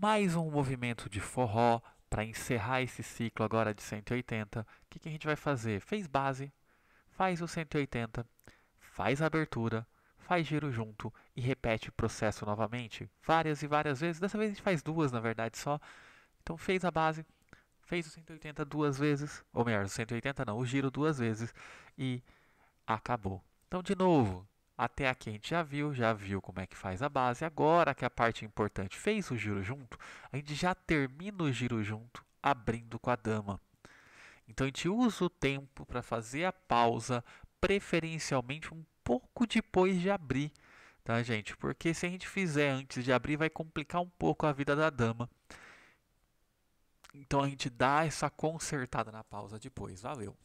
mais um movimento de forró para encerrar esse ciclo agora de 180. O que, que a gente vai fazer? Fez base, faz o 180, faz a abertura, faz giro junto e repete o processo novamente várias e várias vezes. Dessa vez a gente faz duas, na verdade, só. Então fez a base, fez o 180 duas vezes, ou melhor, o 180 não, o giro duas vezes e acabou. Então, de novo, até aqui a gente já viu, já viu como é que faz a base. Agora que a parte importante fez o giro junto, a gente já termina o giro junto abrindo com a dama. Então a gente usa o tempo para fazer a pausa, preferencialmente um pouco depois de abrir, tá, gente? Porque se a gente fizer antes de abrir, vai complicar um pouco a vida da dama. Então a gente dá essa consertada na pausa depois. Valeu!